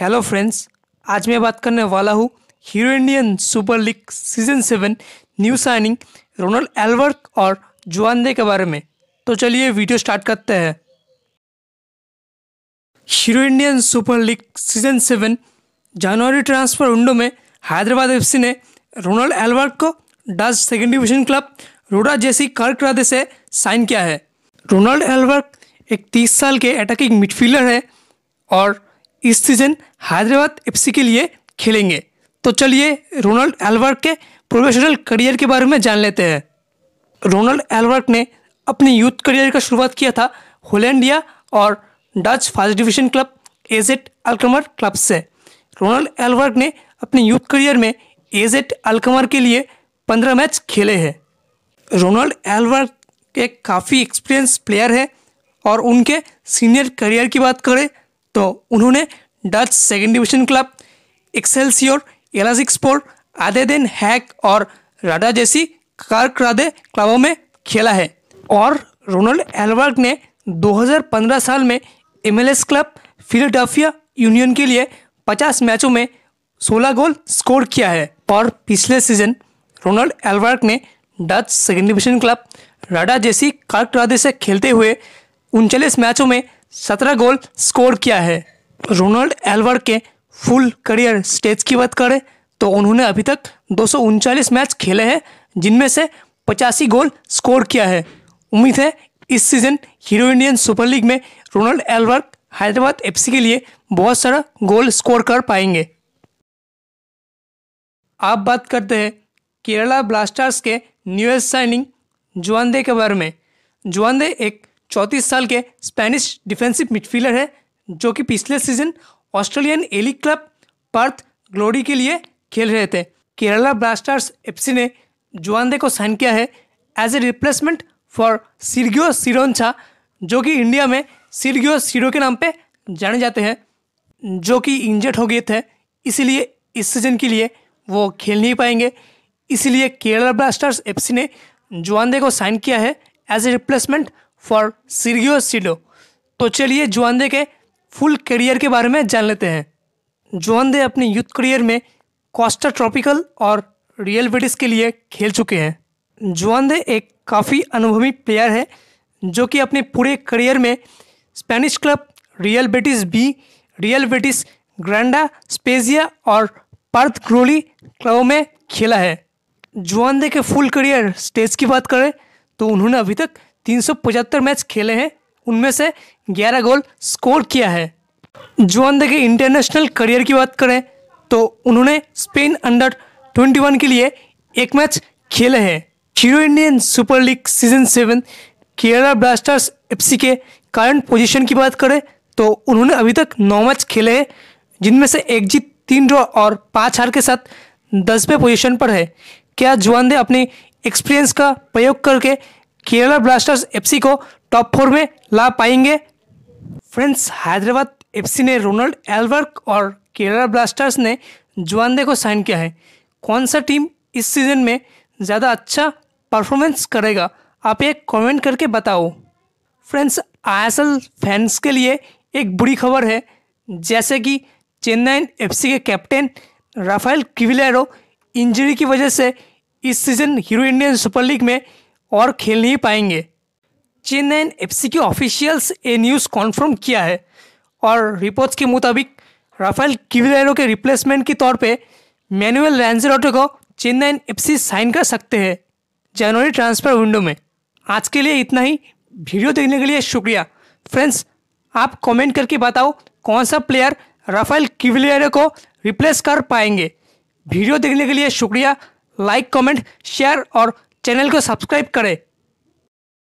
hello friends आज मैं बात करने वाला हूँ Hero Indian Super League season seven new signing Ronald Alberg और जुआनदे के बारे में तो चलिए वीडियो स्टार्ट करते हैं Hero Indian Super League season seven जनवरी ट्रांसफर विंडो में हैदराबाद एफ ने रोनल्ड एल्वर्क को Dutch second division club Roda JC राधे से साइन किया है रोनल्ड एल्वर्क एक तीस साल के अटैकिंग मिडफील्डर है और इस सीजन हैदराबाद एफसी के लिए खेलेंगे तो चलिए रोनाल्ड एलवर्क के प्रोफेशनल करियर के बारे में जान लेते हैं रोनाल्ड एलवर्क ने अपने यूथ करियर का शुरुआत किया था होलैंडिया और Dutch first division club AZ Alkmaar club से रोनाल्ड एलवर्क ने अपने यूथ करियर में एजेट अलकमर के लिए पंद्रह मैच खेले हैं रोनाल्ड एलवर्क एक काफ़ी एक्सपीरियंस प्लेयर है और उनके सीनियर करियर की बात करें तो उन्होंने Dutch second division club Excelsior एलाजिक्सपोर आदे दिन हैक और राडा जैसी कारकरादे क्लबों में खेला है और रोनल्ड एलबर्ग ने 2015 साल में एमएलएस क्लब फिलाडेल्फिया यूनियन के लिए 50 मैचों में 16 गोल स्कोर किया है और पिछले सीजन रोनल्ड एलबर्ग ने Dutch second division club Roda JC Kerkrade से खेलते हुए उनचालीस मैचों में सत्रह गोल स्कोर किया है रोनाल्ड एलवर के फुल करियर स्टेज की बात करें तो उन्होंने अभी तक दो मैच खेले हैं जिनमें से पचासी गोल स्कोर किया है उम्मीद है इस season Hero Indian Super League में रोनाल्ड एल्वर्क हैदराबाद एफसी के लिए बहुत सारा गोल स्कोर कर पाएंगे आप बात करते हैं केरला ब्लास्टर्स के न्यूएस्ट साइनिंग जुआंदे के बारे में जुआंदे एक चौंतीस साल के स्पेनिश डिफेंसिव मिडफील्डर है जो कि पिछले season Australian A League club Perth Glory के लिए खेल रहे थे केरला ब्लास्टर्स एफसी ने जुआंदे को साइन किया है as a replacement for Sergio Cidoncha जो कि इंडिया में सिरगियो सिरो के नाम पे जाने जाते हैं जो कि इंजर्ड हो गए थे इसीलिए इस सीजन के लिए वो खेल नहीं पाएंगे इसलिए केरला ब्लास्टर्स एफसी ने जुआंदे को साइन किया है as a replacement for Sergio सीडो तो चलिए जुआंदे के फुल करियर के बारे में जान लेते हैं दे अपने यूथ करियर में कॉस्टा ट्रॉपिकल और रियल बेटिस के लिए खेल चुके हैं जुआनदे एक काफ़ी अनुभवी प्लेयर है जो कि अपने पूरे करियर में Spanish club Real Betis B Real Betis Granada Spezia और पर्थ ग्रोली क्लबों में खेला है जुआनदे के फुल करियर स्टेज की बात करें तो उन्होंने अभी तक तीन मैच खेले हैं उनमें से 11 गोल स्कोर किया है जो दे के इंटरनेशनल करियर की बात करें तो उन्होंने स्पेन अंडर 21 के लिए एक मैच खेले हैं Hero Indian Super League season seven Kerala Blasters FC के करंट पोजीशन की बात करें तो उन्होंने अभी तक नौ मैच खेले हैं जिनमें से एक जीत तीन ड्रॉ और पाँच हार के साथ दसवें पोजीशन पर है क्या जुआनदे अपनी एक्सपीरियंस का प्रयोग करके केरला ब्लास्टर्स एफसी को टॉप फोर में ला पाएंगे फ्रेंड्स हैदराबाद एफसी ने रोनाल्ड एल्बर्क और केरला ब्लास्टर्स ने जुआंदे को साइन किया है कौन सा टीम इस सीज़न में ज़्यादा अच्छा परफॉर्मेंस करेगा आप एक कमेंट करके बताओ फ्रेंड्स आई फैंस के लिए एक बुरी खबर है जैसे कि चेन्नई एफसी के कैप्टन राफेल किविलेरो इंजरी की वजह से इस season Hero Indian Super League में और खेल नहीं पाएंगे चेन्नई एफसी के ऑफिशियल्स ये न्यूज़ कॉन्फर्म किया है और रिपोर्ट्स के मुताबिक राफेल किविलेरो के रिप्लेसमेंट के तौर पे मैनुअल रैंजरोटो को चेन्नई एफसी साइन कर सकते हैं जनवरी ट्रांसफ़र विंडो में आज के लिए इतना ही वीडियो देखने के लिए शुक्रिया फ्रेंड्स आप कमेंट करके बताओ कौन सा प्लेयर राफेल किविलेरो को रिप्लेस कर पाएंगे वीडियो देखने के लिए शुक्रिया लाइक कमेंट शेयर और चैनल को सब्सक्राइब करें